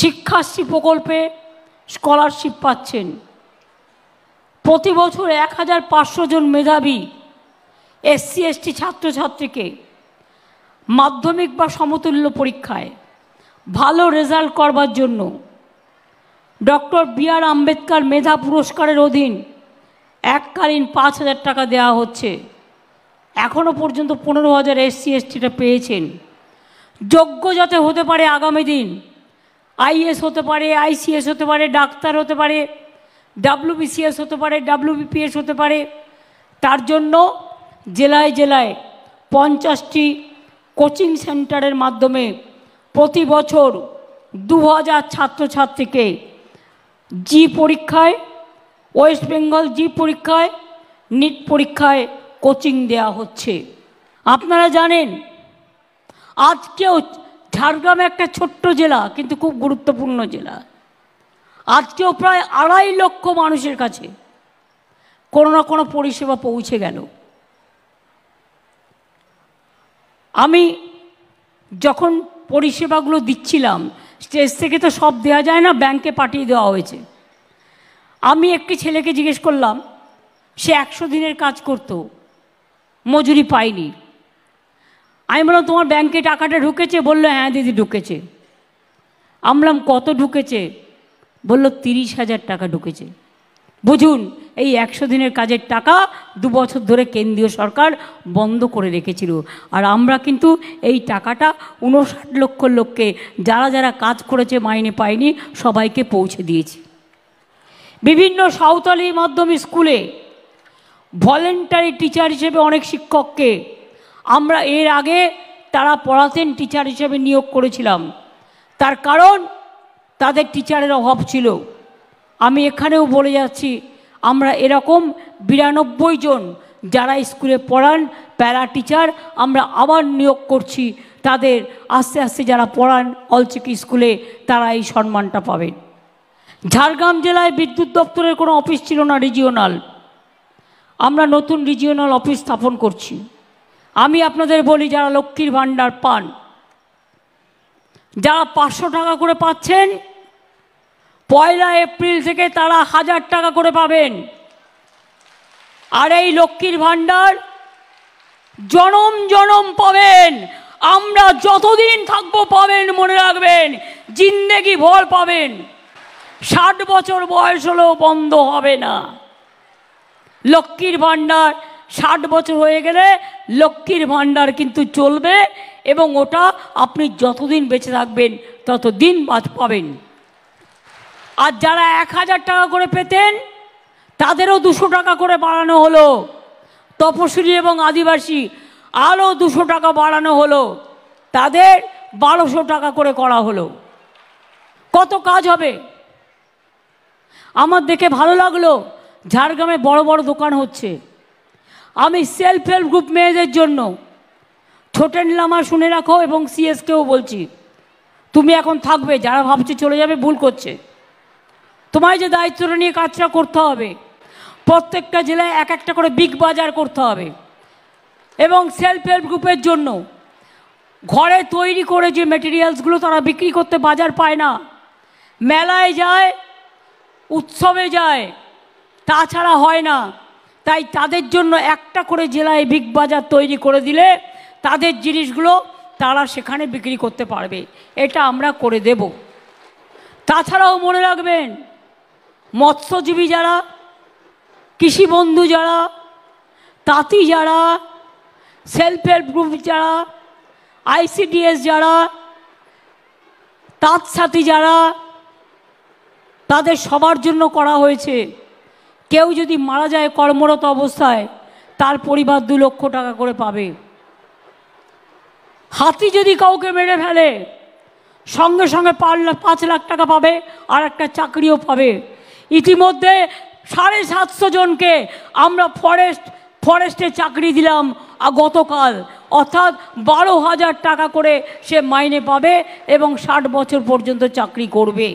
শিক্ষাশ্রী প্রকল্পে স্কলারশিপ পাচ্ছেন প্রতি বছর এক হাজার পাঁচশো জন মেধাবী এসসি এসটি ছাত্রছাত্রীকে মাধ্যমিক বা সমতুল্য পরীক্ষায় ভালো রেজাল্ট করবার জন্য ডক্টর বি আর আম্বেদকর মেধা পুরস্কারের অধীন এককালীন পাঁচ হাজার টাকা দেওয়া হচ্ছে এখনও পর্যন্ত পনেরো হাজার এসসি এসটিটা পেয়েছেন যোগ্য যাতে হতে পারে আগামী দিন আইএস হতে পারে আইসিএস হতে পারে ডাক্তার হতে পারে ডাব্লুবিসিএস হতে পারে ডাব্লুবিপিএস হতে পারে তার জন্য জেলায় জেলায় পঞ্চাশটি কোচিং সেন্টারের মাধ্যমে প্রতি বছর দু হাজার ছাত্রছাত্রীকে জি পরীক্ষায় ওয়েস্ট বেঙ্গল জি পরীক্ষায় নিট পরীক্ষায় কোচিং দেয়া হচ্ছে আপনারা জানেন আজকেও ঝাড়গ্রাম একটা ছোট্ট জেলা কিন্তু খুব গুরুত্বপূর্ণ জেলা আজকেও প্রায় আড়াই লক্ষ মানুষের কাছে কোনো না কোনো পরিষেবা পৌঁছে গেল আমি যখন পরিষেবাগুলো দিচ্ছিলাম স্টেজ থেকে তো সব দেওয়া যায় না ব্যাংকে পাঠিয়ে দেওয়া হয়েছে আমি একটি ছেলেকে জিজ্ঞেস করলাম সে একশো দিনের কাজ করত মজুরি পায়নি আমি বললাম তোমার ব্যাংকে টাকাটা ঢুকেছে বললো হ্যাঁ দিদি ঢুকেছে আমলাম কত ঢুকেছে বললো তিরিশ হাজার টাকা ঢুকেছে বুঝুন এই একশো দিনের কাজের টাকা দু বছর ধরে কেন্দ্রীয় সরকার বন্ধ করে রেখেছিল আর আমরা কিন্তু এই টাকাটা উনষাট লক্ষ লোককে যারা যারা কাজ করেছে মাইনে পায়নি সবাইকে পৌঁছে দিয়েছি বিভিন্ন সাঁওতালি মাধ্যম স্কুলে ভলেন্টারি টিচার হিসেবে অনেক শিক্ষককে আমরা এর আগে তারা পড়াতেন টিচার হিসেবে নিয়োগ করেছিলাম তার কারণ তাদের টিচারের অভাব ছিল আমি এখানেও বলে যাচ্ছি আমরা এরকম বিরানব্বই জন যারা স্কুলে পড়ান প্যারা টিচার আমরা আবার নিয়োগ করছি তাদের আস্তে আস্তে যারা পড়ান অলচিকি স্কুলে তারা এই সম্মানটা পাবেন ঝাড়গ্রাম জেলায় বিদ্যুৎ দপ্তরের কোনো অফিস ছিল না রিজিওনাল আমরা নতুন রিজিওনাল অফিস স্থাপন করছি আমি আপনাদের বলি যারা লক্ষ্মীর ভাণ্ডার পান যারা পাঁচশো টাকা করে পাচ্ছেন পয়লা এপ্রিল থেকে তারা হাজার টাকা করে পাবেন আর এই লক্ষ্মীর ভাণ্ডার জনম জনম পাবেন আমরা যতদিন থাকবো পাবেন মনে রাখবেন জিন্দেগি ভর পাবেন ষাট বছর বয়স হলেও বন্ধ হবে না লক্ষ্মীর ভাণ্ডার ষাট বছর হয়ে গেলে লক্ষ্মীর ভাণ্ডার কিন্তু চলবে এবং ওটা আপনি যতদিন বেঁচে থাকবেন ততদিন বাদ পাবেন আর যারা এক হাজার টাকা করে পেতেন তাদেরও দুশো টাকা করে বাড়ানো হলো তপশিলি এবং আদিবাসী আরও দুশো টাকা বাড়ানো হলো তাদের বারোশো টাকা করে করা হলো কত কাজ হবে আমার দেখে ভালো লাগলো ঝাড়গ্রামে বড় বড় দোকান হচ্ছে আমি সেলফ হেল্প গ্রুপ মেয়েদের জন্য ছোটে লামা শুনে রাখো এবং সিএসকেও বলছি তুমি এখন থাকবে যারা ভাবছে চলে যাবে ভুল করছে তোমায় যে দায়িত্বটা নিয়ে কাজটা করতে হবে প্রত্যেকটা জেলায় এক একটা করে বিগ বাজার করতে হবে এবং সেলফ হেল্প গ্রুপের জন্য ঘরে তৈরি করে যে মেটেরিয়ালসগুলো তারা বিক্রি করতে বাজার পায় না মেলায় যায় উৎসবে যায় তাছাড়া হয় না তাই তাদের জন্য একটা করে জেলায় বিগ বাজার তৈরি করে দিলে তাদের জিনিসগুলো তারা সেখানে বিক্রি করতে পারবে এটা আমরা করে দেব তাছাড়াও মনে রাখবেন মৎস্যজীবী যারা কৃষি বন্ধু যারা তাঁতি যারা সেলফ হেল্প গ্রুপ যারা আইসিডিএস যারা তাঁত সাথী যারা তাদের সবার জন্য করা হয়েছে কেউ যদি মারা যায় কর্মরত অবস্থায় তার পরিবার দু লক্ষ টাকা করে পাবে হাতি যদি কাউকে মেরে ফেলে সঙ্গে সঙ্গে পাঁচ লাখ পাঁচ লাখ টাকা পাবে আর একটা চাকরিও পাবে ইতিমধ্যে সাড়ে সাতশো জনকে আমরা ফরেস্ট ফরেস্টে চাকরি দিলাম গতকাল অর্থাৎ বারো হাজার টাকা করে সে মাইনে পাবে এবং ষাট বছর পর্যন্ত চাকরি করবে